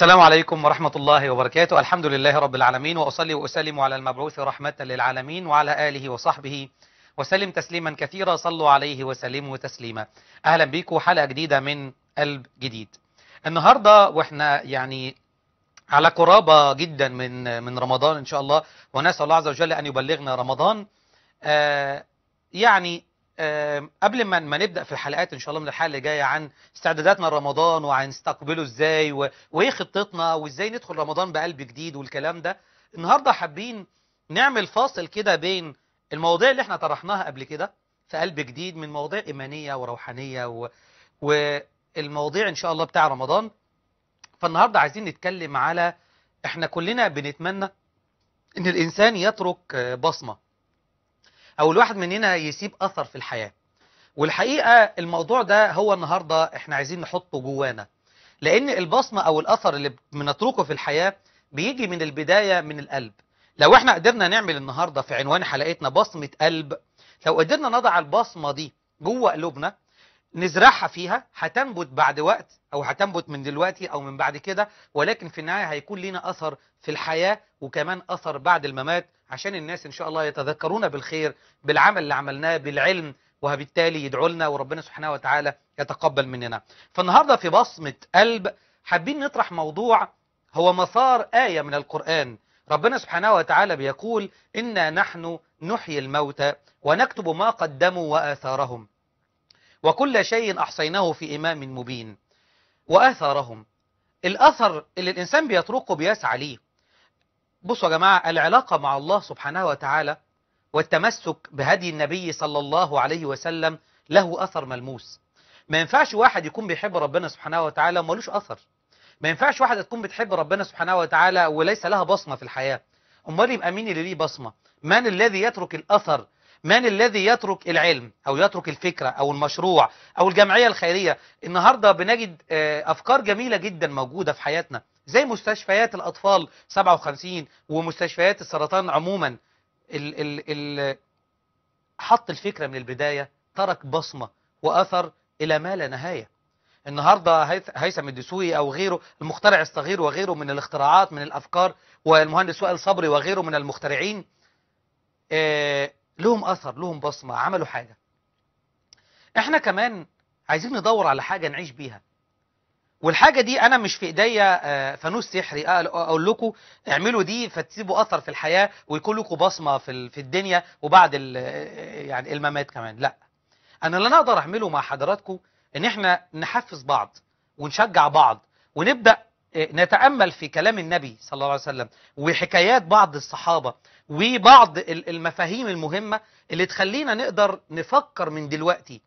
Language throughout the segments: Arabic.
السلام عليكم ورحمة الله وبركاته الحمد لله رب العالمين وأصلي وأسلم على المبعوث رحمة للعالمين وعلى آله وصحبه وسلم تسليما كثيرا صلوا عليه وسلموا تسليما أهلا بيكم حلقة جديدة من قلب جديد النهاردة وإحنا يعني على قرابة جدا من من رمضان إن شاء الله ونسأل الله عز وجل أن يبلغنا رمضان آه يعني قبل ما ما نبدا في الحلقات ان شاء الله من الحلقه اللي جايه عن استعداداتنا لرمضان وهنستقبله ازاي وايه خطتنا وازاي ندخل رمضان بقلب جديد والكلام ده النهارده حابين نعمل فاصل كده بين المواضيع اللي احنا طرحناها قبل كده في قلب جديد من مواضيع ايمانيه وروحانيه و... والمواضيع ان شاء الله بتاع رمضان فالنهارده عايزين نتكلم على احنا كلنا بنتمنى ان الانسان يترك آه، بصمه أو الواحد مننا يسيب أثر في الحياة والحقيقة الموضوع ده هو النهاردة احنا عايزين نحطه جوانا لأن البصمة أو الأثر اللي بنتركه في الحياة بيجي من البداية من القلب لو احنا قدرنا نعمل النهاردة في عنوان حلقتنا بصمة قلب لو قدرنا نضع البصمة دي جوه قلوبنا نزرعها فيها هتنبت بعد وقت او هتنبت من دلوقتي او من بعد كده ولكن في النهايه هيكون لينا اثر في الحياه وكمان اثر بعد الممات عشان الناس إن شاء الله يتذكرونا بالخير بالعمل اللي عملناه بالعلم وبالتالي يدعو لنا وربنا سبحانه وتعالى يتقبل مننا فالنهاردة في بصمة قلب حابين نطرح موضوع هو مسار آية من القرآن ربنا سبحانه وتعالى بيقول إنا نحن نحيي الموتى ونكتب ما قدموا وآثارهم وكل شيء أحصيناه في إمام مبين وآثارهم الأثر اللي الإنسان بيتركه بيسعى ليه بصوا يا جماعة العلاقة مع الله سبحانه وتعالى والتمسك بهدي النبي صلى الله عليه وسلم له أثر ملموس ما ينفعش واحد يكون بيحب ربنا سبحانه وتعالى ومالوش أثر ما ينفعش واحدة تكون بتحب ربنا سبحانه وتعالى وليس لها بصمة في الحياة أمال يبقى مين اللي ليه بصمة من الذي يترك الأثر من الذي يترك العلم أو يترك الفكرة أو المشروع أو الجمعية الخيرية النهاردة بنجد آه، أفكار جميلة جدا موجودة في حياتنا زي مستشفيات الأطفال 57 ومستشفيات السرطان عموما ال ال ال حط الفكرة من البداية ترك بصمة وأثر إلى ما لا نهاية النهاردة هيثم الدسوقي أو غيره المخترع الصغير وغيره من الاختراعات من الأفكار والمهندس وائل صبري وغيره من المخترعين آه لهم أثر لهم بصمة عملوا حاجة احنا كمان عايزين ندور على حاجة نعيش بيها والحاجة دي أنا مش في إيديا آه، فانوس سحري آه، أقول لكم اعملوا دي فتسيبوا أثر في الحياة ويكون لكم بصمة في الدنيا وبعد آه، يعني الممات كمان لا أنا اللي أنا أقدر أعمله مع حضراتكم إن إحنا نحفز بعض ونشجع بعض ونبدأ نتأمل في كلام النبي صلى الله عليه وسلم وحكايات بعض الصحابة وبعض المفاهيم المهمة اللي تخلينا نقدر نفكر من دلوقتي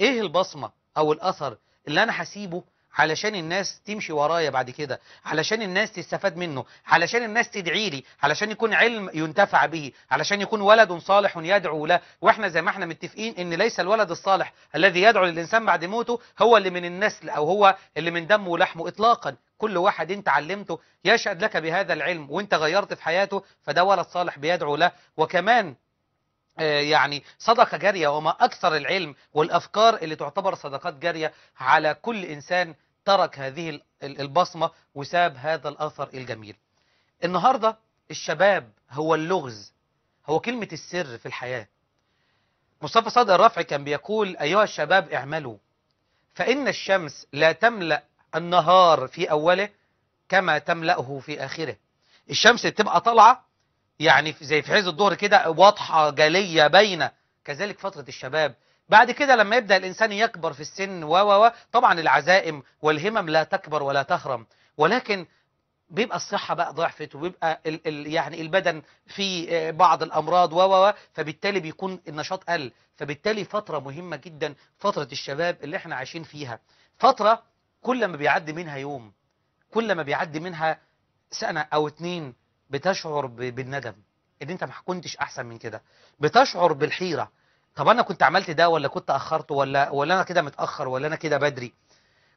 إيه البصمة أو الأثر اللي أنا هسيبه علشان الناس تمشي ورايا بعد كده علشان الناس تستفاد منه علشان الناس تدعي لي علشان يكون علم ينتفع به علشان يكون ولد صالح يدعو له واحنا زي ما احنا متفقين ان ليس الولد الصالح الذي يدعو للإنسان بعد موته هو اللي من النسل أو هو اللي من دمه ولحمه إطلاقا كل واحد انت علمته يشهد لك بهذا العلم وانت غيرت في حياته فده ولد صالح بيدعو له وكمان آه، يعني صدقة جارية وما أكثر العلم والأفكار اللي تعتبر صدقات جارية على كل إنسان ترك هذه البصمة وساب هذا الأثر الجميل النهاردة الشباب هو اللغز هو كلمة السر في الحياة مصطفى صادق الرفعي كان بيقول أيها الشباب اعملوا فإن الشمس لا تملأ النهار في أوله كما تملأه في آخره الشمس بتبقى طالعة يعني زي في حيز الظهر كده واضحة جلية باينة كذلك فترة الشباب بعد كده لما يبدأ الإنسان يكبر في السن و و و طبعا العزائم والهمم لا تكبر ولا تهرم ولكن بيبقى الصحة بقى ضعفت وبيبقى الـ الـ يعني البدن في آه، بعض الأمراض و و و فبالتالي بيكون النشاط قل فبالتالي فترة مهمة جدا فترة الشباب اللي احنا عايشين فيها فترة كل ما بيعدي منها يوم كل ما بيعدي منها سنة أو اتنين بتشعر بالندم ان انت ما كنتش احسن من كده بتشعر بالحيره طب انا كنت عملت ده ولا كنت اخرت ولا ولا انا كده متاخر ولا انا كده بدري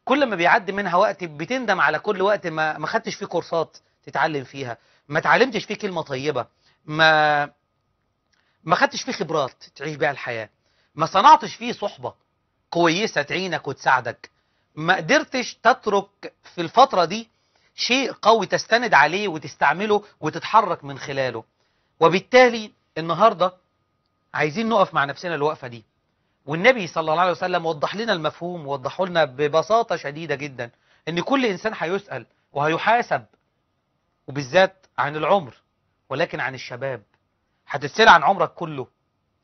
كل ما بيعدي منها وقت بتندم على كل وقت ما ما خدتش فيه كورسات تتعلم فيها ما اتعلمتش فيه كلمه طيبه ما ما خدتش فيه خبرات تعيش بيها الحياه ما صنعتش فيه صحبه كويسه تعينك وتساعدك ما قدرتش تترك في الفتره دي شيء قوي تستند عليه وتستعمله وتتحرك من خلاله وبالتالي النهاردة عايزين نقف مع نفسنا الوقفة دي والنبي صلى الله عليه وسلم وضح لنا المفهوم ووضحه لنا ببساطة شديدة جدا ان كل انسان هيسأل وهيحاسب وبالذات عن العمر ولكن عن الشباب هتتسأل عن عمرك كله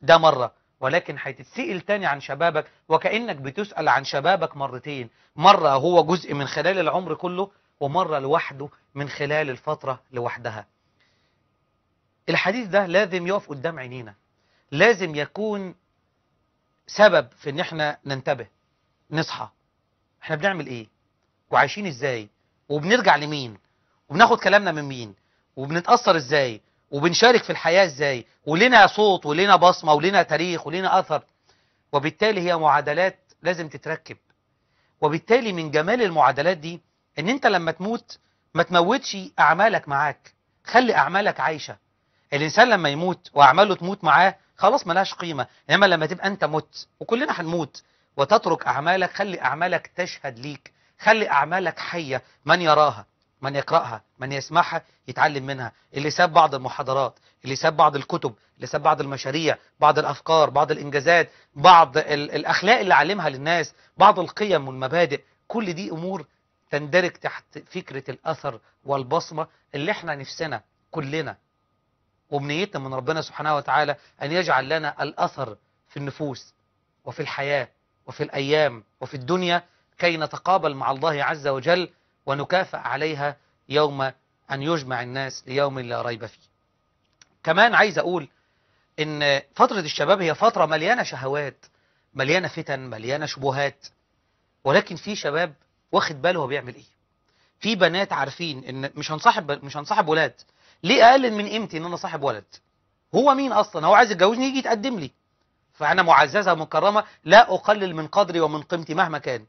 ده مرة ولكن هتتسأل تاني عن شبابك وكأنك بتسأل عن شبابك مرتين مرة هو جزء من خلال العمر كله ومرة لوحده من خلال الفترة لوحدها الحديث ده لازم يقف قدام عينينا لازم يكون سبب في ان احنا ننتبه نصحى احنا بنعمل ايه وعايشين ازاي وبنرجع لمين وبناخد كلامنا من مين وبنتأثر ازاي وبنشارك في الحياة ازاي ولنا صوت ولنا بصمة ولنا تاريخ ولنا أثر وبالتالي هي معادلات لازم تتركب وبالتالي من جمال المعادلات دي ان انت لما تموت ما تموتش اعمالك معاك خلي اعمالك عايشة الانسان لما يموت واعماله تموت معاه خلاص ملهاش قيمة انما لما تبقى انت مت وكلنا هنموت وتترك اعمالك خلي اعمالك تشهد ليك خلي اعمالك حية من يراها من يقرأها من يسمعها يتعلم منها اللي ساب بعض المحاضرات اللي ساب بعض الكتب اللي ساب بعض المشاريع بعض الأفكار بعض الإنجازات بعض الأخلاق اللي علمها للناس بعض القيم والمبادئ كل دي أمور تندرج تحت فكرة الأثر والبصمة اللي احنا نفسنا كلنا أمنيتنا من ربنا سبحانه وتعالى أن يجعل لنا الأثر في النفوس وفي الحياة وفي الأيام وفي الدنيا كي نتقابل مع الله عز وجل ونكافأ عليها يوم أن يجمع الناس ليوم لا ريب فيه كمان عايز أقول إن فترة الشباب هي فترة مليانة شهوات مليانة فتن مليانة شبهات ولكن في شباب واخد باله هو بيعمل ايه في بنات عارفين ان مش هنصاحب مش هنصاحب ولاد ليه اقلل من قيمتي ان انا صاحب ولد هو مين اصلا هو عايز يتجوزني يجي يتقدم لي فانا معززه مكرمه لا اقلل من قدري ومن قيمتي مهما كان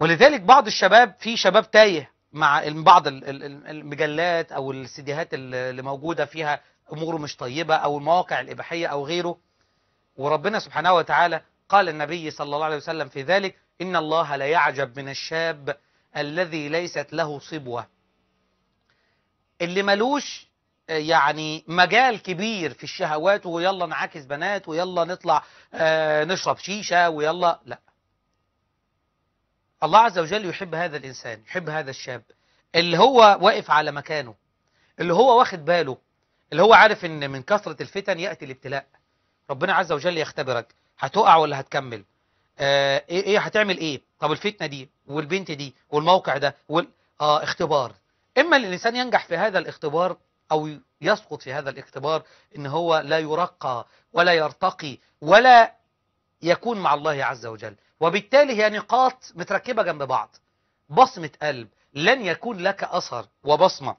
ولذلك بعض الشباب في شباب تايه مع بعض المجلات او السيديهات اللي موجوده فيها اموره مش طيبه او المواقع الاباحيه او غيره وربنا سبحانه وتعالى قال النبي صلى الله عليه وسلم في ذلك إن الله لا يعجب من الشاب الذي ليست له صبوة اللي ملوش آه، يعني مجال كبير في الشهوات ويلا نعاكس بنات ويلا نطلع آه، نشرب شيشة ويلا لا الله عز وجل يحب هذا الإنسان يحب هذا الشاب اللي هو واقف على مكانه اللي هو واخد باله اللي هو عارف ان من كثرة الفتن يأتي الابتلاء ربنا عز وجل يختبرك هتقع ولا هتكمل آه ايه ايه هتعمل ايه طب الفتنه دي والبنت دي والموقع ده وال... اه اختبار اما الانسان ينجح في هذا الاختبار او يسقط في هذا الاختبار ان هو لا يرقى ولا يرتقي ولا يكون مع الله عز وجل وبالتالي هي نقاط متركبه جنب بعض بصمه قلب لن يكون لك اثر وبصمه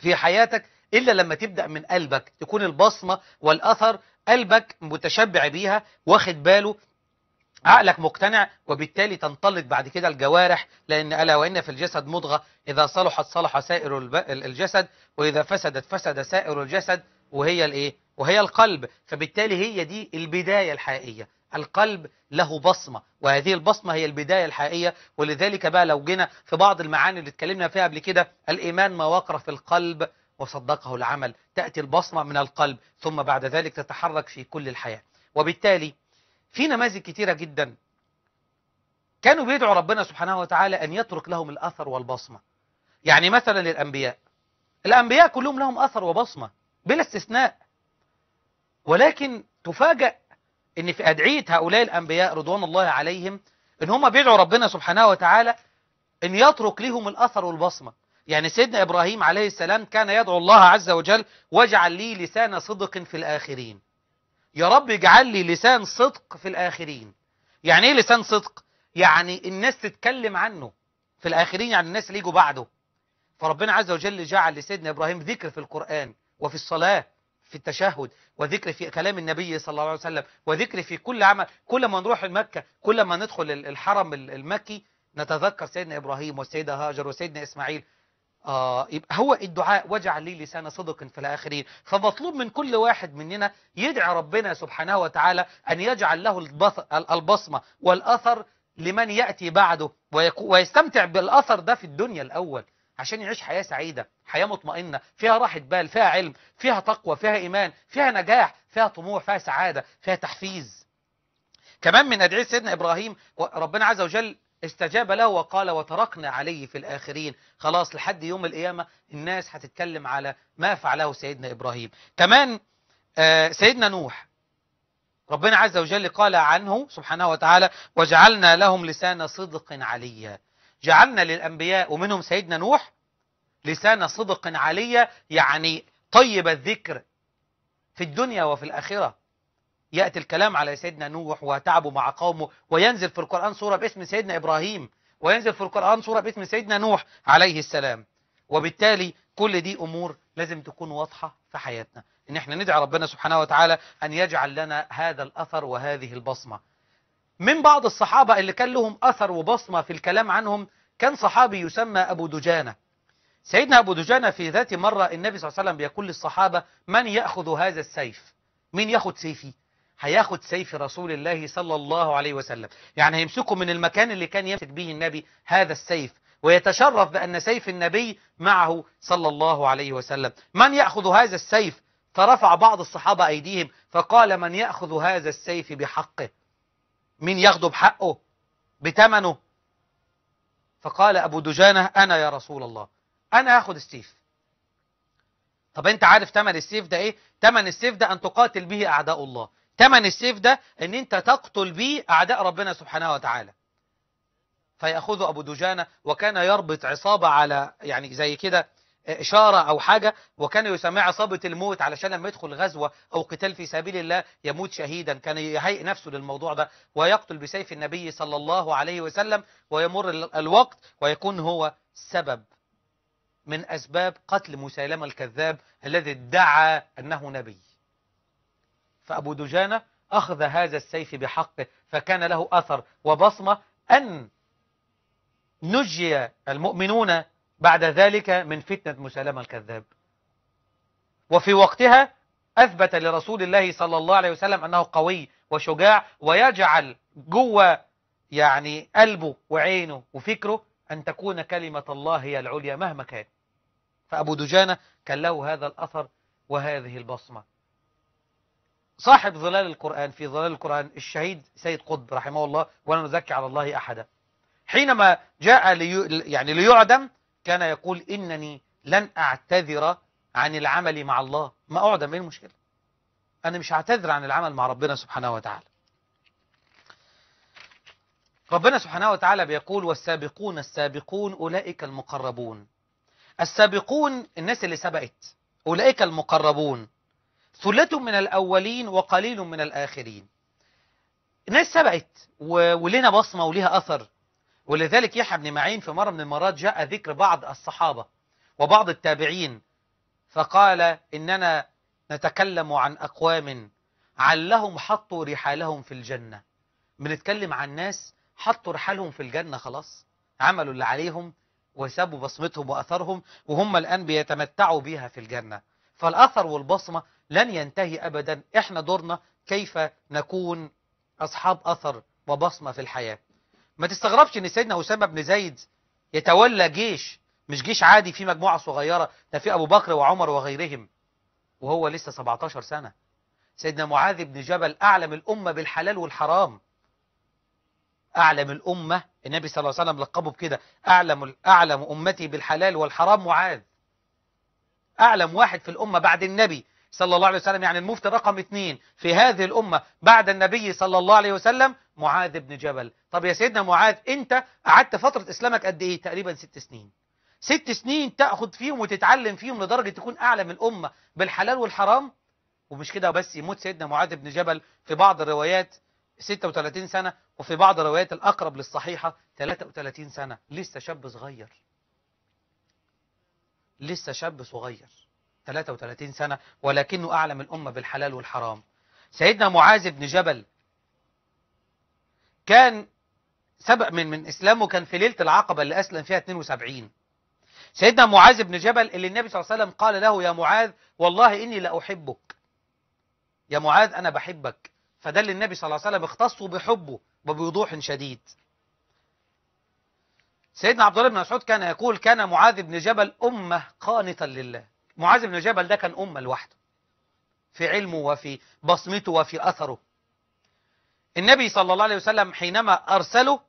في حياتك الا لما تبدا من قلبك تكون البصمه والاثر قلبك متشبع بيها واخد باله عقلك مقتنع وبالتالي تنطلق بعد كده الجوارح لأن ألا وإن في الجسد مضغة إذا صلحت صلح سائر الجسد وإذا فسدت فسد سائر الجسد وهي الإيه؟ وهي القلب فبالتالي هي دي البداية الحقيقية القلب له بصمة وهذه البصمة هي البداية الحقيقية ولذلك بقى لو جينا في بعض المعاني اللي اتكلمنا فيها قبل كده الإيمان ما وقر في القلب وصدقه العمل تأتي البصمة من القلب ثم بعد ذلك تتحرك في كل الحياة وبالتالي في نماذج كتيرة جدا كانوا بيدعوا ربنا سبحانه وتعالى أن يترك لهم الأثر والبصمة يعني مثلا للأنبياء الأنبياء كلهم لهم أثر وبصمة بلا استثناء ولكن تفاجأ أن في أدعية هؤلاء الأنبياء رضوان الله عليهم أن هم بيدعوا ربنا سبحانه وتعالى أن يترك لهم الأثر والبصمة يعني سيدنا إبراهيم عليه السلام كان يدعو الله عز وجل واجعل لي لسان صدق في الآخرين يا رب اجعل لي لسان صدق في الآخرين يعني ايه لسان صدق يعني الناس تتكلم عنه في الآخرين يعني الناس اللي يجوا بعده فربنا عز وجل جعل لسيدنا إبراهيم ذكر في القرآن وفي الصلاة في التشهد وذكر في كلام النبي صلى الله عليه وسلم وذكر في كل عمل كل ما نروح مكة كل ما ندخل الحرم المكي نتذكر سيدنا إبراهيم والسيدة هاجر وسيدنا إسماعيل آه يبقى هو الدعاء وجعل لي لسان صدق في الآخرين فمطلوب من كل واحد مننا يدعي ربنا سبحانه وتعالى أن يجعل له البصمة والأثر لمن يأتي بعده ويستمتع بالأثر ده في الدنيا الأول عشان يعيش حياة سعيدة حياة مطمئنة فيها راحة بال فيها علم فيها تقوى فيها إيمان فيها نجاح فيها طموح فيها سعادة فيها تحفيز كمان من أدعية سيدنا إبراهيم ربنا عز وجل استجاب له وقال وتركنا عليه في الآخرين خلاص لحد يوم القيامة الناس هتتكلم على ما فعله سيدنا إبراهيم كمان آه، سيدنا نوح ربنا عز وجل قال عنه سبحانه وتعالى وجعلنا لهم لسان صدق عليا جعلنا للأنبياء ومنهم سيدنا نوح لسان صدق عليا يعني طيب الذكر في الدنيا وفي الآخرة يأتي الكلام على سيدنا نوح وتعبه مع قومه وينزل في القرآن صورة باسم سيدنا إبراهيم وينزل في القرآن صورة باسم سيدنا نوح عليه السلام وبالتالي كل دي أمور لازم تكون واضحة في حياتنا إن احنا ندعي ربنا سبحانه وتعالى أن يجعل لنا هذا الأثر وهذه البصمة من بعض الصحابة اللي كان لهم أثر وبصمة في الكلام عنهم كان صحابي يسمى أبو دجانة سيدنا أبو دجانة في ذات مرة النبي صلى الله عليه وسلم بيقول للصحابة من يأخذ هذا السيف من يأخذ سيفي هياخد سيف رسول الله صلى الله عليه وسلم يعني هيمسكه من المكان اللي كان يمسك به النبي هذا السيف ويتشرف بأن سيف النبي معه صلى الله عليه وسلم من يأخذ هذا السيف فرفع بعض الصحابة أيديهم فقال من يأخذ هذا السيف بحقه من ياخده بحقه بتمنه فقال أبو دجانة أنا يا رسول الله أنا أخذ السيف طب أنت عارف تمن السيف ده إيه؟ تمن السيف ده أن تقاتل به أعداء الله تمن السيف ده ان انت تقتل بيه اعداء ربنا سبحانه وتعالى فيأخذ أبو دجانة وكان يربط عصابة على يعني زي كده إشارة أو حاجة وكان يسميها عصابة الموت علشان لما يدخل غزوة أو قتال في سبيل الله يموت شهيدا كان يهيئ نفسه للموضوع ده ويقتل بسيف النبي صلى الله عليه وسلم ويمر الوقت ويكون هو سبب من أسباب قتل مسيلمة الكذاب الذي ادعى أنه نبي فأبو دجانة أخذ هذا السيف بحقه فكان له أثر وبصمة أن نجي المؤمنون بعد ذلك من فتنة مسالمة الكذاب وفي وقتها أثبت لرسول الله صلى الله عليه وسلم أنه قوي وشجاع ويجعل جوه يعني قلبه وعينه وفكره أن تكون كلمة الله هي العليا مهما كان فأبو دجانة كان له هذا الأثر وهذه البصمة صاحب ظلال القرآن في ظلال القرآن الشهيد سيد قطب رحمه الله ولا نزكي على الله أحدا حينما جاء لي يعني ليعدم كان يقول إنني لن أعتذر عن العمل مع الله ما أعدم إيه المشكلة أنا مش هعتذر عن العمل مع ربنا سبحانه وتعالى ربنا سبحانه وتعالى بيقول والسابقون السابقون أولئك المقربون السابقون الناس اللي سبقت أولئك المقربون ثلة من الأولين وقليل من الآخرين ناس سبقت ولنا بصمة وليها أثر ولذلك يحيى بن معين في مرة من المرات جاء ذكر بعض الصحابة وبعض التابعين فقال إننا نتكلم عن أقوام علهم حطوا رحالهم في الجنة بنتكلم عن ناس حطوا رحالهم في الجنة خلاص عملوا اللي عليهم وسابوا بصمتهم وأثرهم وهم الآن بيتمتعوا بيها في الجنة فالأثر والبصمة لن ينتهي أبدا إحنا دورنا كيف نكون أصحاب أثر وبصمة في الحياة ما تستغربش أن سيدنا أسامة بن زيد يتولى جيش مش جيش عادي في مجموعة صغيرة ده في أبو بكر وعمر وغيرهم وهو لسه 17 سنة سيدنا معاذ بن جبل أعلم الأمة بالحلال والحرام أعلم الأمة النبي صلى الله عليه وسلم لقبه بكده أعلم, أعلم أمتي بالحلال والحرام معاذ أعلم واحد في الأمة بعد النبي صلى الله عليه وسلم يعني المفتي رقم اثنين في هذه الأمة بعد النبي صلى الله عليه وسلم معاذ بن جبل طب يا سيدنا معاذ أنت قعدت فترة إسلامك قد إيه تقريبا ست سنين ست سنين تأخذ فيهم وتتعلم فيهم لدرجة تكون أعلى من الأمة بالحلال والحرام ومش كده بس يموت سيدنا معاذ بن جبل في بعض الروايات 36 سنة وفي بعض الروايات الأقرب للصحيحة 33 سنة لسه شاب صغير لسه شاب صغير 33 سنة ولكنه أعلم الأمة بالحلال والحرام سيدنا معاذ بن جبل كان سبق من من إسلامه كان في ليلة العقبة اللي أسلم فيها 72 سيدنا معاذ بن جبل اللي النبي صلى الله عليه وسلم قال له يا معاذ والله إني لأحبك يا معاذ أنا بحبك فده اللي النبي صلى الله عليه وسلم اختصه بحبه وبوضوح شديد سيدنا عبد الله بن مسعود كان يقول كان معاذ بن جبل أمة قانتا لله معاذ بن جبل ده كان أمة لوحده في علمه وفي بصمته وفي أثره النبي صلى الله عليه وسلم حينما أرسله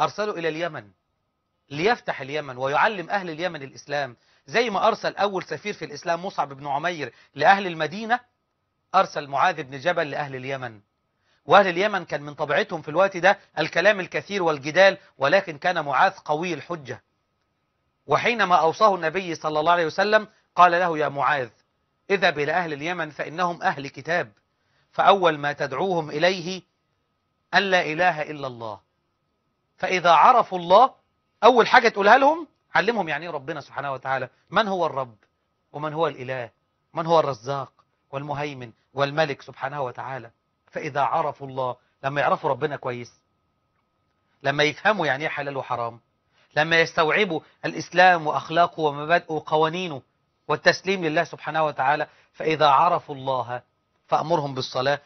أرسله إلى اليمن ليفتح اليمن ويعلم أهل اليمن الإسلام زي ما أرسل أول سفير في الإسلام مصعب بن عمير لأهل المدينة أرسل معاذ بن جبل لأهل اليمن وأهل اليمن كان من طبيعتهم في الوقت ده الكلام الكثير والجدال ولكن كان معاذ قوي الحجة وحينما أوصاه النبي صلى الله عليه وسلم قال له يا معاذ اذهب إلى أهل اليمن فإنهم أهل كتاب فأول ما تدعوهم إليه أن لا إله إلا الله فإذا عرفوا الله أول حاجة تقولها لهم علمهم يعني إيه ربنا سبحانه وتعالى من هو الرب ومن هو الإله من هو الرزاق والمهيمن والملك سبحانه وتعالى فإذا عرفوا الله لما يعرفوا ربنا كويس لما يفهموا يعني ايه حلال وحرام لما يستوعبوا الإسلام وأخلاقه ومبادئه وقوانينه والتسليم لله سبحانه وتعالى فإذا عرفوا الله فأمرهم بالصلاة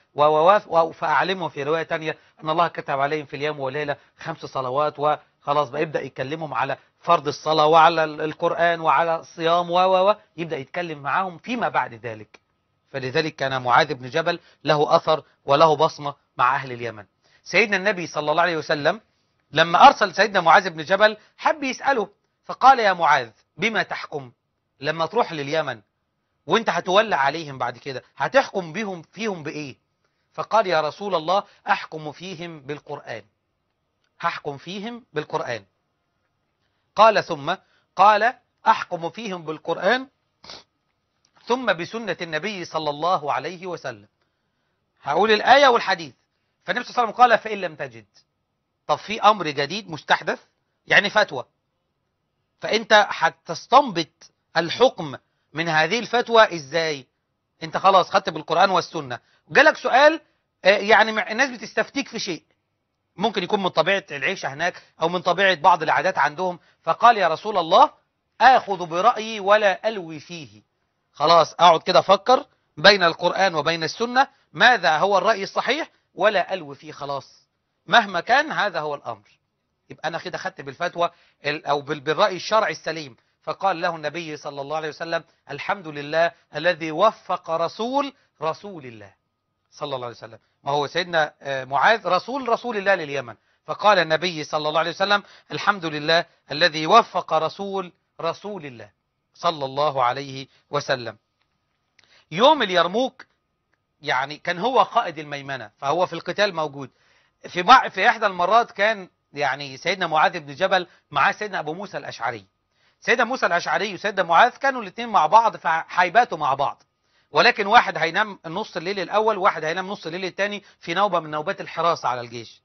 فأعلمهم في رواية تانية أن الله كتب عليهم في اليوم والليلة خمس صلوات وخلاص بقى يبدأ يكلمهم على فرض الصلاة وعلى القرآن وعلى الصيام و و يبدأ يتكلم معاهم فيما بعد ذلك فلذلك كان معاذ بن جبل له أثر وله بصمة مع أهل اليمن سيدنا النبي صلى الله عليه وسلم لما أرسل سيدنا معاذ بن جبل حب يسأله فقال يا معاذ بما تحكم لما تروح لليمن وانت هتولى عليهم بعد كده هتحكم بهم فيهم بإيه فقال يا رسول الله أحكم فيهم بالقرآن هحكم فيهم بالقرآن قال ثم قال أحكم فيهم بالقرآن ثم بسنة النبي صلى الله عليه وسلم هقول الآية والحديث فالنبي صلى الله عليه وسلم قال فإن لم تجد طب في امر جديد مستحدث يعني فتوى فانت هتستنبط الحكم من هذه الفتوى ازاي انت خلاص خدت بالقران والسنه جالك سؤال آه، يعني الناس بتستفتيك في شيء ممكن يكون من طبيعه العيشه هناك او من طبيعه بعض العادات عندهم فقال يا رسول الله اخذ برايي ولا الوي فيه خلاص اقعد كده افكر بين القران وبين السنه ماذا هو الراي الصحيح ولا الوي فيه خلاص مهما كان هذا هو الأمر يبقى أنا كده خدت بالفتوى أو بالرأي الشرعي السليم فقال له النبي صلى الله عليه وسلم الحمد لله الذي وفق رسول رسول الله صلى الله عليه وسلم ما هو سيدنا آه، معاذ رسول رسول الله لليمن فقال النبي صلى الله عليه وسلم الحمد لله الذي وفق رسول رسول الله صلى الله عليه وسلم يوم اليرموك يعني كان هو قائد الميمنة فهو في القتال موجود في في إحدى المرات كان يعني سيدنا معاذ بن جبل معاه سيدنا أبو موسى الأشعري سيدنا موسى الأشعري وسيدنا معاذ كانوا الاثنين مع بعض فحيباتوا مع بعض ولكن واحد هينام نص الليل الأول واحد هينام نص الليل الثاني في نوبة من نوبات الحراسة على الجيش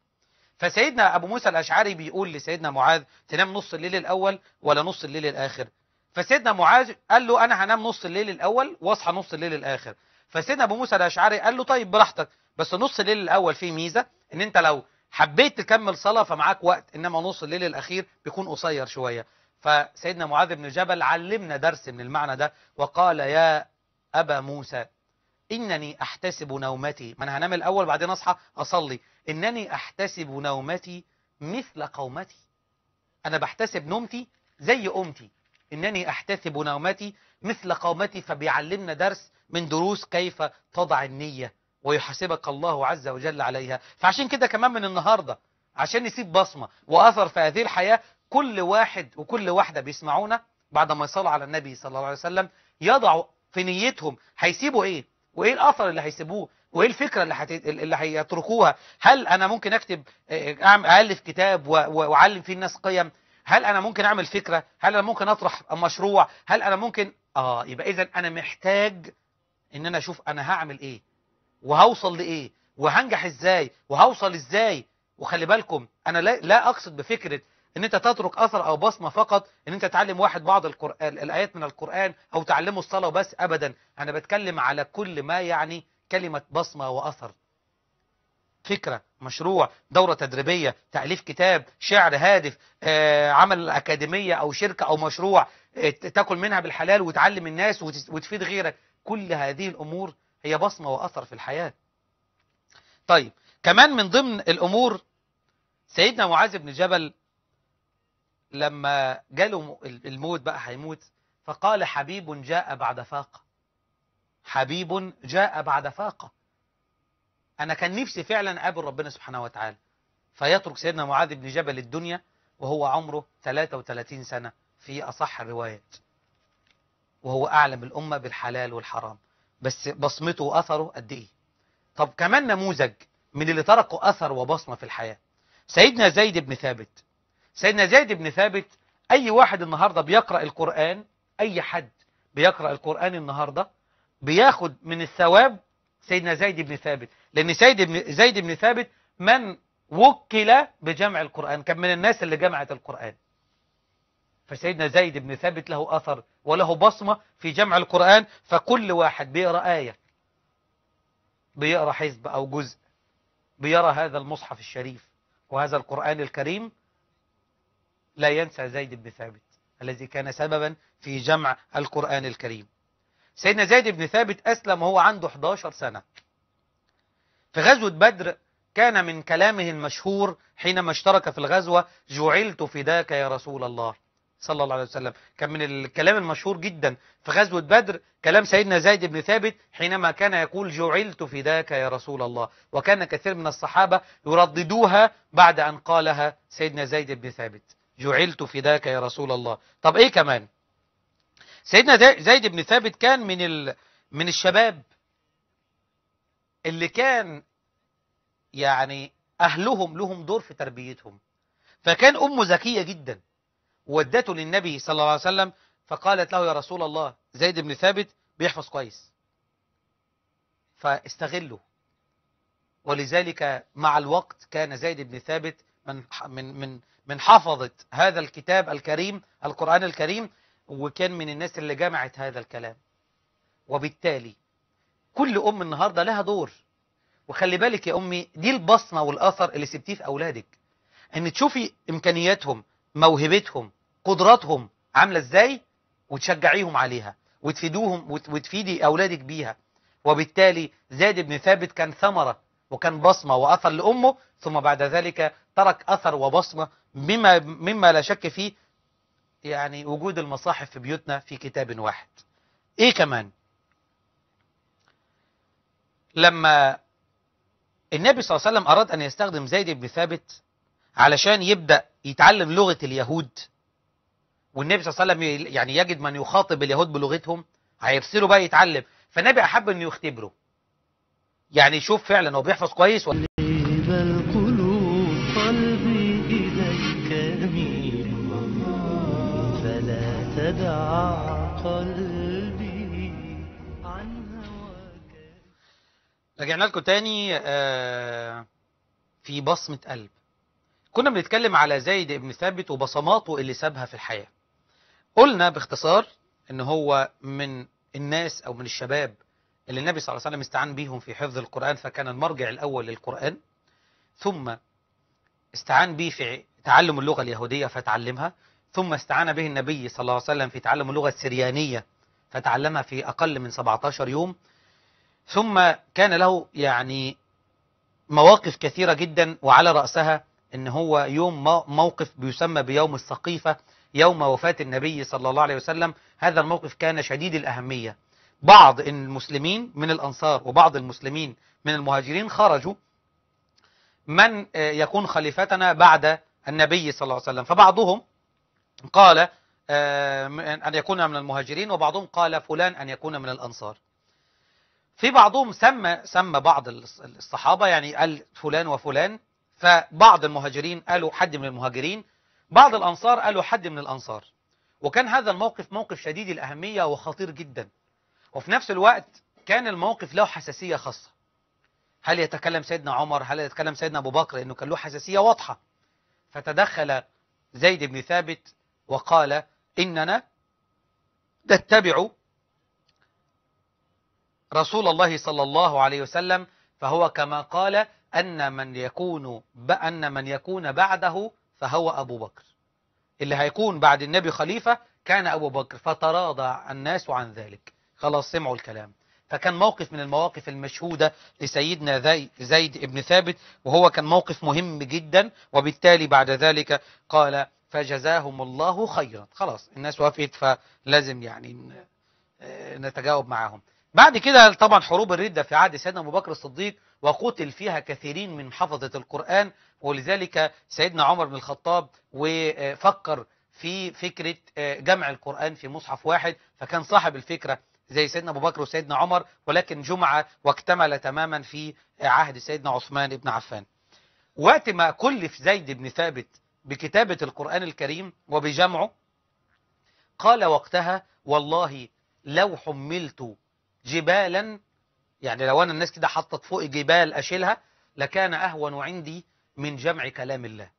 فسيدنا أبو موسى الأشعري بيقول لسيدنا معاذ تنام نص الليل الأول ولا نص الليل الآخر فسيدنا معاذ قال له أنا هنام نص الليل الأول واصحى نص الليل الآخر فسيدنا أبو موسى الأشعري قال له طيب براحتك بس نص الليل الأول فيه ميزة ان انت لو حبيت تكمل صلاة فمعاك وقت انما نص الليل الاخير بيكون قصير شوية فسيدنا معاذ بن جبل علمنا درس من المعنى ده وقال يا ابا موسى انني احتسب نومتي ما انا هنام الاول بعدين اصحى اصلي انني احتسب نومتي مثل قومتي انا بحتسب نومتي زي قومتي انني احتسب نومتي مثل قومتي فبيعلمنا درس من دروس كيف تضع النية ويحاسبك الله عز وجل عليها فعشان كده كمان من النهاردة عشان نسيب بصمة وأثر في هذه الحياة كل واحد وكل واحدة بيسمعونا بعد ما يصلوا على النبي صلى الله عليه وسلم يضعوا في نيتهم هيسيبوا ايه وايه الاثر اللي هيسيبوه وايه الفكرة اللي حت... اللي هيتركوها هل انا ممكن اكتب آه، الف كتاب واعلم فيه الناس قيم هل انا ممكن اعمل فكرة هل انا ممكن اطرح مشروع هل انا ممكن اه يبقى اذا انا محتاج ان انا اشوف انا هعمل ايه وهوصل لإيه وهنجح إزاي وهوصل إزاي وخلي بالكم أنا لا, أقصد بفكرة ان انت تترك اثر او بصمه فقط ان انت تعلم واحد بعض القرآن الايات من القرآن او تعلمه الصلاة وبس ابدا انا بتكلم على كل ما يعني كلمة بصمة واثر فكرة مشروع دورة تدريبية تأليف كتاب شعر هادف آه، عمل أكاديمية أو شركة أو مشروع آه، تاكل منها بالحلال وتعلم الناس وتفيد غيرك كل هذه الأمور هي بصمة وأثر في الحياة طيب كمان من ضمن الأمور سيدنا معاذ بن جبل لما جاله الموت بقى هيموت فقال حبيب جاء بعد فاقة حبيب جاء بعد فاقة أنا كان نفسي فعلا أقابل ربنا سبحانه وتعالى فيترك سيدنا معاذ بن جبل الدنيا وهو عمره 33 سنة في أصح الروايات وهو أعلم الأمة بالحلال والحرام بس بصمته وأثره قد إيه طب كمان نموذج من اللي تركوا أثر وبصمة في الحياة سيدنا زيد بن ثابت سيدنا زيد بن ثابت أي واحد النهاردة بيقرأ القرآن أي حد بيقرأ القرآن النهاردة بياخد من الثواب سيدنا زيد بن ثابت لأن سيد بن زيد بن ثابت من وكل بجمع القرآن كان من الناس اللي جمعت القرآن فسيدنا زيد بن ثابت له أثر وله بصمة في جمع القرآن فكل واحد بيقرأ آية بيقرأ حزب أو جزء بيرى هذا المصحف الشريف وهذا القرآن الكريم لا ينسى زيد بن ثابت الذي كان سببا في جمع القرآن الكريم سيدنا زيد بن ثابت أسلم وهو عنده 11 سنة في غزوة بدر كان من كلامه المشهور حينما اشترك في الغزوة جعلت فداك يا رسول الله صلى الله عليه وسلم كان من الكلام المشهور جدا في غزوة بدر كلام سيدنا زيد بن ثابت حينما كان يقول جعلت فداك يا رسول الله وكان كثير من الصحابة يرددوها بعد أن قالها سيدنا زيد بن ثابت جعلت فداك يا رسول الله طب إيه كمان سيدنا زيد بن ثابت كان من ال... من الشباب اللي كان يعني أهلهم لهم دور في تربيتهم فكان أمه ذكية جدا ودته للنبي صلى الله عليه وسلم فقالت له يا رسول الله زيد بن ثابت بيحفظ كويس فاستغله ولذلك مع الوقت كان زيد بن ثابت من من من من حفظة هذا الكتاب الكريم القرآن الكريم وكان من الناس اللي جمعت هذا الكلام وبالتالي كل أم النهاردة لها دور وخلي بالك يا أمي دي البصمة والأثر اللي سبتيه في أولادك أن تشوفي إمكانياتهم موهبتهم قدراتهم عاملة ازاي وتشجعيهم عليها وتفيدوهم وتفيدي أولادك بيها وبالتالي زيد بن ثابت كان ثمرة وكان بصمة وأثر لأمه ثم بعد ذلك ترك أثر وبصمة مما, مما لا شك فيه يعني وجود المصاحف في بيوتنا في كتاب واحد ايه كمان لما النبي صلى الله عليه وسلم أراد أن يستخدم زيد بن ثابت علشان يبدأ يتعلم لغة اليهود والنبي صلى الله عليه وسلم يعني يجد من يخاطب اليهود بلغتهم هيرسله بقى يتعلم فالنبي أحب أنه يختبره يعني يشوف فعلا هو بيحفظ كويس ولا طيب رجعنا لكم تاني آه، في بصمة قلب كنا بنتكلم على زايد ابن ثابت وبصماته اللي سابها في الحياة قلنا باختصار ان هو من الناس او من الشباب اللي النبي صلى الله عليه وسلم استعان بيهم في حفظ القرآن فكان المرجع الأول للقرآن ثم استعان به في تعلم اللغة اليهودية فتعلمها ثم استعان به النبي صلى الله عليه وسلم في تعلم اللغة السريانية فتعلمها في أقل من 17 يوم ثم كان له يعني مواقف كثيرة جدا وعلى رأسها ان هو يوم موقف بيسمى بيوم السقيفة يوم وفاة النبي صلى الله عليه وسلم هذا الموقف كان شديد الأهمية بعض المسلمين من الأنصار وبعض المسلمين من المهاجرين خرجوا من يكون خليفتنا بعد النبي صلى الله عليه وسلم فبعضهم قال آه، أن يكون من المهاجرين وبعضهم قال فلان أن يكون من الأنصار في بعضهم سمى سمى بعض الصحابة يعني قال فلان وفلان فبعض المهاجرين قالوا حد من المهاجرين بعض الأنصار قالوا حد من الأنصار وكان هذا الموقف موقف شديد الأهمية وخطير جدا وفي نفس الوقت كان الموقف له حساسية خاصة هل يتكلم سيدنا عمر هل يتكلم سيدنا أبو بكر إنه كان له حساسية واضحة فتدخل زيد بن ثابت وقال إننا نتبع رسول الله صلى الله عليه وسلم فهو كما قال أن من يكون أن من يكون بعده فهو أبو بكر اللي هيكون بعد النبي خليفة كان أبو بكر فتراضى الناس عن ذلك خلاص سمعوا الكلام فكان موقف من المواقف المشهودة لسيدنا زيد ابن ثابت وهو كان موقف مهم جدا وبالتالي بعد ذلك قال فجزاهم الله خيرا خلاص الناس وافقت فلازم يعني آه، نتجاوب معاهم بعد كده طبعا حروب الردة في عهد سيدنا أبو بكر الصديق وقتل فيها كثيرين من حفظة القرآن ولذلك سيدنا عمر بن الخطاب وفكر في فكرة آه، جمع القرآن في مصحف واحد فكان صاحب الفكرة زي سيدنا أبو بكر وسيدنا عمر ولكن جمع واكتمل تماما في عهد سيدنا عثمان بن عفان وقت ما كلف زيد بن ثابت بكتابة القرآن الكريم وبجمعه قال وقتها والله لو حملت جبالا يعني لو أنا الناس كده حطت فوق جبال أشيلها لكان أهون عندي من جمع كلام الله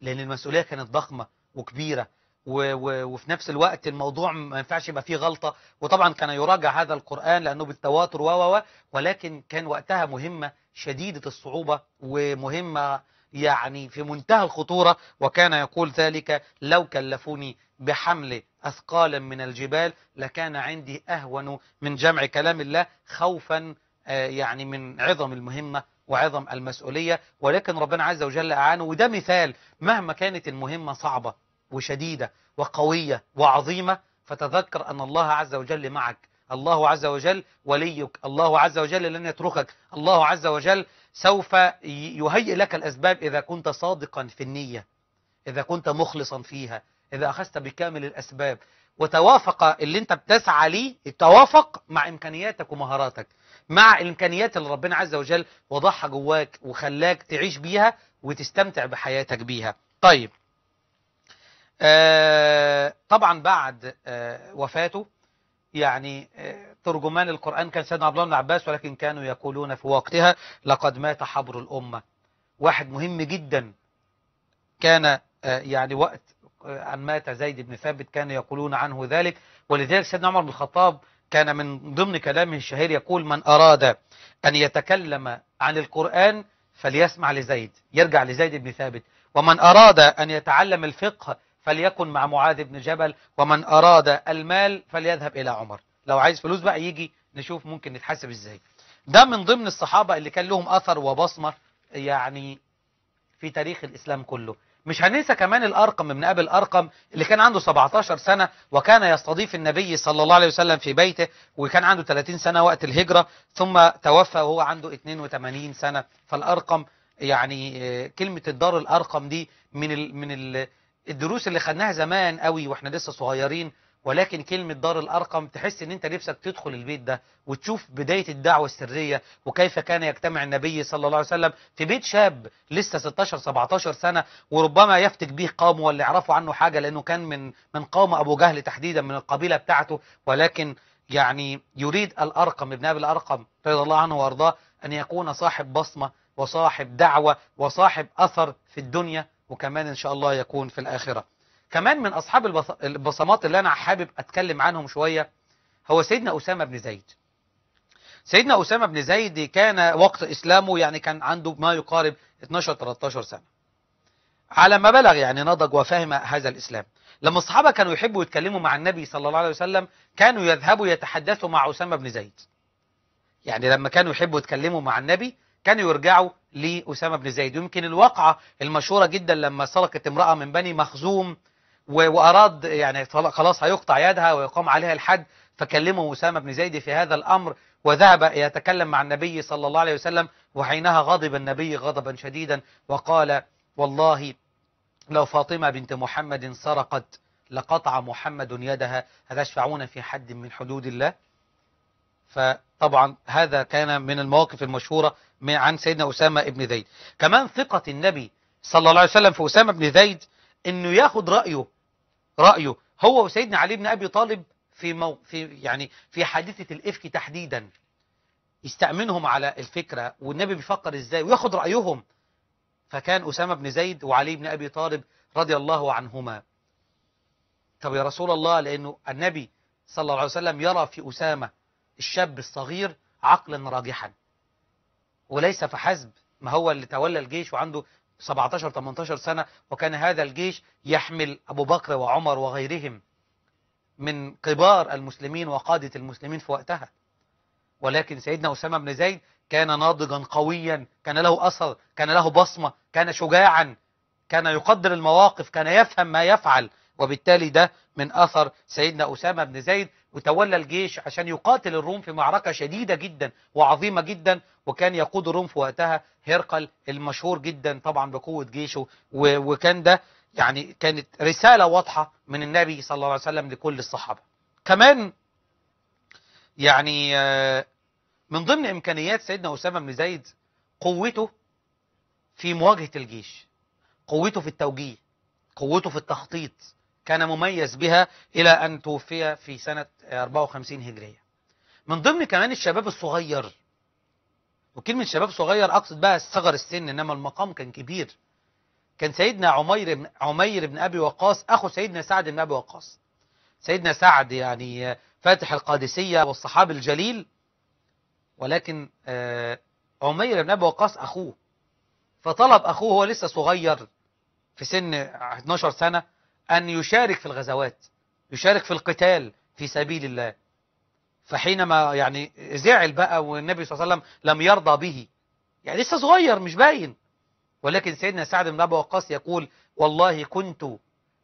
لأن المسؤولية كانت ضخمة وكبيرة و و وفي نفس الوقت الموضوع ما ينفعش يبقى فيه غلطة وطبعا كان يراجع هذا القرآن لأنه بالتواتر و و ولكن كان وقتها مهمة شديدة الصعوبة ومهمة يعني في منتهى الخطورة وكان يقول ذلك لو كلفوني بحمل أثقالا من الجبال لكان عندي أهون من جمع كلام الله خوفا آه، يعني من عظم المهمة وعظم المسؤولية ولكن ربنا عز وجل أعانه وده مثال مهما كانت المهمة صعبة وشديدة وقوية وعظيمة فتذكر أن الله عز وجل معك الله عز وجل وليك الله عز وجل لن يتركك الله عز وجل سوف يهيئ لك الأسباب إذا كنت صادقا في النية إذا كنت مخلصا فيها إذا أخذت بكامل الأسباب وتوافق اللي انت بتسعى ليه توافق مع إمكانياتك ومهاراتك مع الإمكانيات اللي ربنا عز وجل وضعها جواك وخلاك تعيش بيها وتستمتع بحياتك بيها طيب آه طبعا بعد آه وفاته يعني آه ترجمان القرآن كان سيدنا عبد الله بن عباس ولكن كانوا يقولون في وقتها لقد مات حبر الأمة واحد مهم جدا كان آه، يعني وقت أن مات زيد بن ثابت كان يقولون عنه ذلك ولذلك سيدنا عمر بن الخطاب كان من ضمن كلامه الشهير يقول من أراد أن يتكلم عن القرآن فليسمع لزيد يرجع لزيد بن ثابت ومن أراد أن يتعلم الفقه فليكن مع معاذ بن جبل ومن أراد المال فليذهب إلى عمر لو عايز فلوس بقى يجي نشوف ممكن نتحاسب إزاي ده من ضمن الصحابة اللي كان لهم أثر وبصمة يعني في تاريخ الإسلام كله مش هننسى كمان الأرقم ابن أبي الأرقم اللي كان عنده 17 سنة وكان يستضيف النبي صلى الله عليه وسلم في بيته وكان عنده 30 سنة وقت الهجرة ثم توفى وهو عنده 82 سنة فالأرقم يعني آه، كلمة الدار الأرقم دي من من الدروس اللي خدناها زمان قوي واحنا لسه صغيرين ولكن كلمة دار الأرقم تحس ان انت نفسك تدخل البيت ده وتشوف بداية الدعوة السرية وكيف كان يجتمع النبي صلى الله عليه وسلم في بيت شاب لسه 16-17 سنة وربما يفتك به قامه ولا يعرفوا عنه حاجة لأنه كان من من قام أبو جهل تحديدا من القبيلة بتاعته ولكن يعني يريد الأرقم ابن أبي الأرقم رضي الله عنه وأرضاه أن يكون صاحب بصمة وصاحب دعوة وصاحب أثر في الدنيا وكمان إن شاء الله يكون في الآخرة كمان من أصحاب البصمات اللي أنا حابب أتكلم عنهم شوية هو سيدنا أسامة بن زيد سيدنا أسامة بن زيد كان وقت إسلامه يعني كان عنده ما يقارب 12-13 سنة على ما بلغ يعني نضج وفهم هذا الإسلام لما الصحابة كانوا يحبوا يتكلموا مع النبي صلى الله عليه وسلم كانوا يذهبوا يتحدثوا مع أسامة بن زيد يعني لما كانوا يحبوا يتكلموا مع النبي كانوا يرجعوا لأسامة بن زيد يمكن الواقعة المشهورة جدا لما سرقت امرأة من بني مخزوم وأراد يعني خلاص هيقطع يدها ويقام عليها الحد فكلمه أسامة بن زيد في هذا الأمر وذهب يتكلم مع النبي صلى الله عليه وسلم وحينها غضب النبي غضبا شديدا وقال والله لو فاطمة بنت محمد سرقت لقطع محمد يدها اتشفعون في حد من حدود الله فطبعا هذا كان من المواقف المشهورة عن سيدنا أسامة بن زيد كمان ثقة النبي صلى الله عليه وسلم في أسامة بن زيد أنه ياخد رأيه رأيه هو وسيدنا علي بن أبي طالب في, مو في يعني في حادثة الإفك تحديدا يستأمنهم على الفكرة والنبي بيفكر إزاي وياخد رأيهم فكان أسامة بن زيد وعلي بن أبي طالب رضي الله عنهما طب يا رسول الله لأنه النبي صلى الله عليه وسلم يرى في أسامة الشاب الصغير عقلا راجحا وليس فحسب ما هو اللي تولى الجيش وعنده 17 18 سنة وكان هذا الجيش يحمل أبو بكر وعمر وغيرهم من كبار المسلمين وقادة المسلمين في وقتها ولكن سيدنا أسامة بن زيد كان ناضجا قويا كان له أثر كان له بصمة كان شجاعا كان يقدر المواقف كان يفهم ما يفعل وبالتالي ده من أثر سيدنا أسامة بن زيد وتولى الجيش عشان يقاتل الروم في معركة شديدة جدا وعظيمة جدا وكان يقود الروم في وقتها هرقل المشهور جدا طبعا بقوة جيشه وكان ده يعني كانت رسالة واضحة من النبي صلى الله عليه وسلم لكل الصحابة كمان يعني آه، من ضمن إمكانيات سيدنا أسامة بن زيد قوته في مواجهة الجيش قوته في التوجيه قوته في التخطيط كان مميز بها إلى أن توفي في سنة 54 هجرية من ضمن كمان الشباب الصغير وكلمة شباب صغير أقصد بقى صغر السن إنما المقام كان كبير كان سيدنا عمير بن, عمير بن أبي وقاص أخو سيدنا سعد بن أبي وقاص سيدنا سعد يعني فاتح القادسية والصحابي الجليل ولكن آه، عمير بن أبي وقاص أخوه فطلب أخوه هو لسه صغير في سن 12 سنة أن يشارك في الغزوات يشارك في القتال في سبيل الله فحينما يعني زعل بقى والنبي صلى الله عليه وسلم لم يرضى به يعني لسه صغير مش باين ولكن سيدنا سعد بن أبي وقاص يقول والله كنت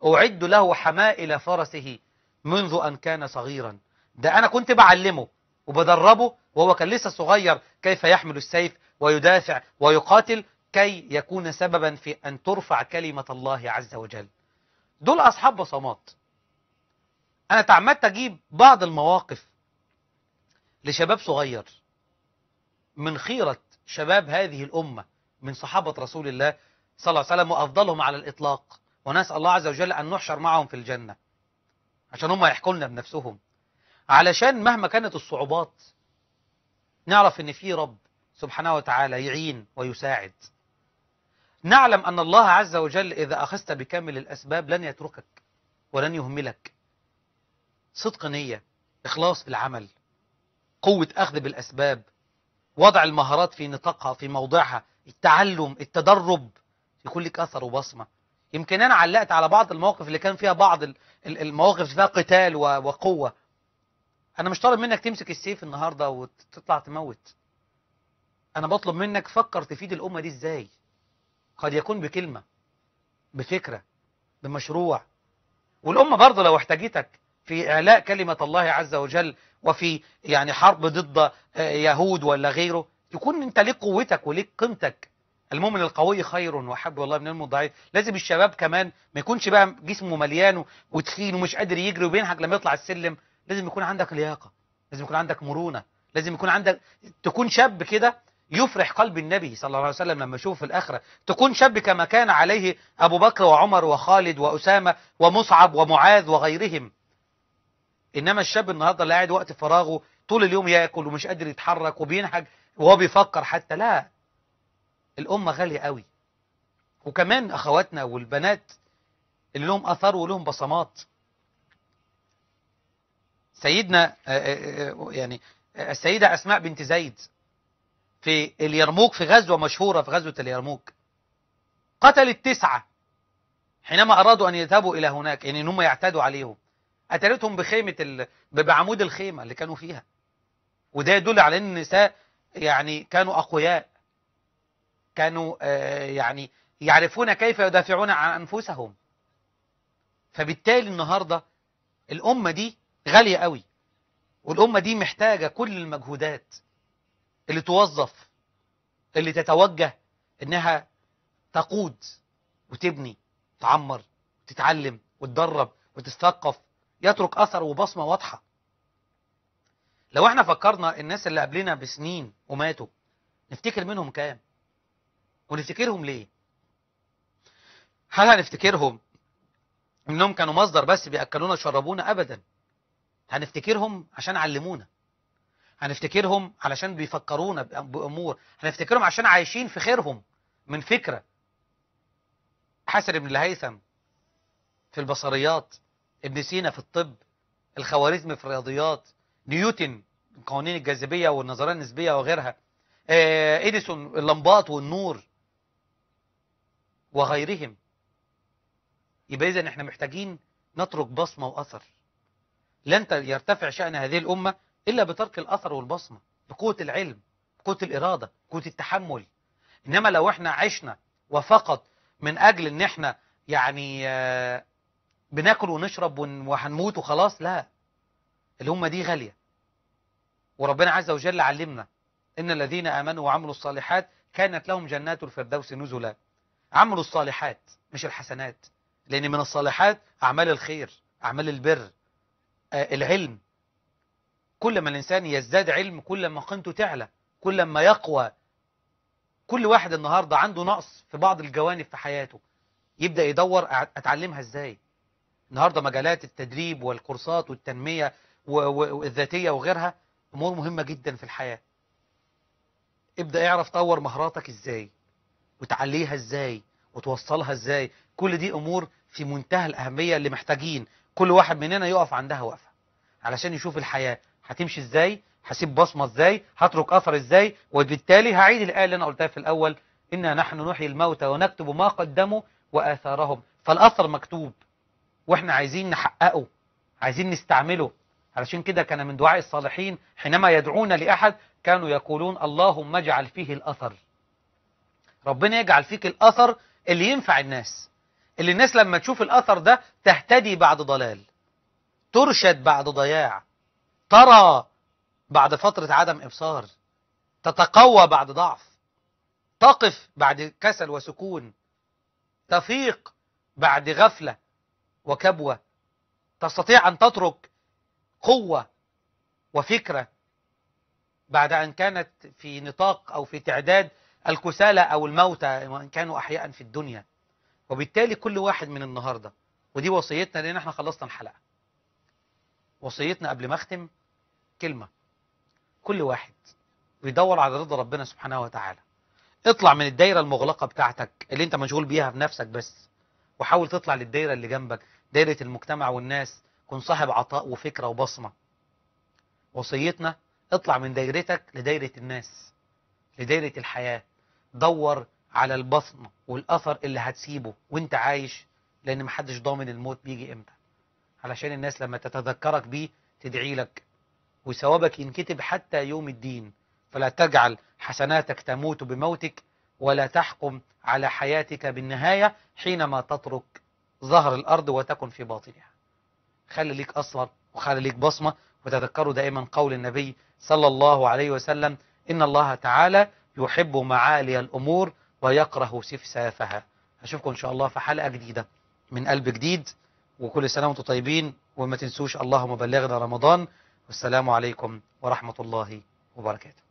أعد له حمائل فرسه منذ أن كان صغيرا ده أنا كنت بعلمه وبدربه وهو كان لسه صغير كيف يحمل السيف ويدافع ويقاتل كي يكون سببا في أن ترفع كلمة الله عز وجل دول أصحاب بصمات أنا تعمدت أجيب بعض المواقف لشباب صغير من خيرة شباب هذه الأمة من صحابة رسول الله صلى الله عليه وسلم وأفضلهم على الإطلاق ونسأل الله عز وجل أن نحشر معهم في الجنة عشان هم يحكوا لنا بنفسهم علشان مهما كانت الصعوبات نعرف ان في رب سبحانه وتعالى يعين ويساعد نعلم أن الله عز وجل إذا أخذت بكامل الأسباب لن يتركك ولن يهملك صدق نية إخلاص في العمل قوة أخذ بالأسباب وضع المهارات في نطاقها في موضعها التعلم التدرب يكون لك أثر وبصمة يمكن أنا علقت على بعض المواقف اللي كان فيها بعض المواقف فيها قتال وقوة أنا مش طالب منك تمسك السيف النهاردة وتطلع تموت أنا بطلب منك فكر تفيد الأمة دي إزاي قد يكون بكلمة بفكرة بمشروع والأمة برضه لو احتاجتك في إعلاء كلمة الله عز وجل وفي يعني حرب ضد يهود ولا غيره تكون أنت ليك قوتك وليك قيمتك المؤمن القوي خير وحب والله من المضعيف لازم الشباب كمان ما يكونش بقى جسمه مليان وتخين ومش قادر يجري وبينحك لما يطلع السلم لازم يكون عندك لياقة لازم يكون عندك مرونة لازم يكون عندك تكون شاب كده يفرح قلب النبي صلى الله عليه وسلم لما يشوف في الآخرة تكون شاب كما كان عليه أبو بكر وعمر وخالد وأسامة ومصعب ومعاذ وغيرهم إنما الشاب النهاردة اللي قاعد وقت فراغه طول اليوم يأكل ومش قادر يتحرك وبينحج وهو بيفكر حتى لا الأمة غالية قوي وكمان أخواتنا والبنات اللي لهم أثار ولهم بصمات سيدنا آه، آه، آه، يعني السيدة أسماء بنت زيد في اليرموك في غزوة مشهورة في غزوة اليرموك قتل التسعة حينما أرادوا أن يذهبوا إلى هناك يعني أن هم يعتدوا عليهم قتلتهم بخيمة ال... بعمود الخيمة اللي كانوا فيها وده يدل على أن النساء يعني كانوا أقوياء كانوا آه، يعني يعرفون كيف يدافعون عن أنفسهم فبالتالي النهاردة الأمة دي غالية قوي والأمة دي محتاجة كل المجهودات اللي توظف اللي تتوجه انها تقود وتبني تعمر وتتعلم وتدرب وتثقف يترك اثر وبصمه واضحه لو احنا فكرنا الناس اللي قبلنا بسنين وماتوا نفتكر منهم كام ونفتكرهم ليه هل هنفتكرهم انهم كانوا مصدر بس بياكلونا وشربونا ابدا هنفتكرهم عشان علمونا هنفتكرهم علشان بيفكرونا بأمور هنفتكرهم عشان عايشين في خيرهم من فكرة حسن بن الهيثم في البصريات ابن سينا في الطب الخوارزمي في الرياضيات نيوتن قوانين الجاذبية والنظرية النسبية وغيرها آه، إديسون اللمبات والنور وغيرهم يبقى اذا إحنا محتاجين نترك بصمة وأثر لن يرتفع شأن هذه الأمة إلا بترك الأثر والبصمة بقوة العلم بقوة الإرادة بقوة التحمل إنما لو إحنا عشنا وفقط من أجل إن إحنا يعني آه، بناكل ونشرب وهنموت وخلاص لا الأمة دي غالية وربنا عز وجل علمنا إن الذين آمنوا وعملوا الصالحات كانت لهم جنات الفردوس نزلا عملوا الصالحات مش الحسنات لأن من الصالحات أعمال الخير أعمال البر آه، العلم كل ما الإنسان يزداد علم كل ما قيمته تعلى كل ما يقوى كل واحد النهاردة عنده نقص في بعض الجوانب في حياته يبدأ يدور أتعلمها إزاي النهاردة مجالات التدريب والكورسات والتنمية والذاتية وغيرها أمور مهمة جدا في الحياة ابدأ اعرف طور مهاراتك إزاي وتعليها إزاي وتوصلها إزاي كل دي أمور في منتهى الأهمية اللي محتاجين كل واحد مننا يقف عندها وقفة علشان يشوف الحياة هتمشي ازاي هسيب بصمة ازاي هترك اثر ازاي وبالتالي هعيد الآية اللي انا قلتها في الاول إنا نحن نحيي الموتى ونكتب ما قدموا وآثارهم فالأثر مكتوب وإحنا عايزين نحققه عايزين نستعمله علشان كده كان من دعاء الصالحين حينما يدعون لأحد كانوا يقولون اللهم اجعل فيه الأثر ربنا يجعل فيك الأثر اللي ينفع الناس اللي الناس لما تشوف الأثر ده تهتدي بعد ضلال ترشد بعد ضياع ترى بعد فترة عدم إبصار تتقوى بعد ضعف تقف بعد كسل وسكون تفيق بعد غفلة وكبوة تستطيع أن تترك قوة وفكرة بعد أن كانت في نطاق أو في تعداد الكسالى أو الموتى وإن كانوا أحياء في الدنيا وبالتالي كل واحد من النهاردة ودي وصيتنا لأن احنا خلصنا الحلقة وصيتنا قبل ما أختم كلمة كل واحد بيدور على رضا ربنا سبحانه وتعالى اطلع من الدايرة المغلقة بتاعتك اللي انت مشغول بيها في نفسك بس وحاول تطلع للدايرة اللي جنبك دايرة المجتمع والناس كن صاحب عطاء وفكرة وبصمة وصيتنا اطلع من دايرتك لدايرة الناس لدايرة الحياة دور على البصمة والأثر اللي هتسيبه وانت عايش لأن محدش ضامن الموت بيجي امتى علشان الناس لما تتذكرك بيه تدعي لك وثوابك ينكتب حتى يوم الدين فلا تجعل حسناتك تموت بموتك ولا تحكم على حياتك بالنهاية حينما تترك ظهر الأرض وتكن في باطنها خلي ليك أصغر وخلي ليك بصمة وتذكروا دائما قول النبي صلى الله عليه وسلم إن الله تعالى يحب معالي الأمور ويكره سفسافها أشوفكم إن شاء الله في حلقة جديدة من قلب جديد وكل سنة وانتم طيبين وما تنسوش اللهم بلغنا رمضان والسلام عليكم ورحمة الله وبركاته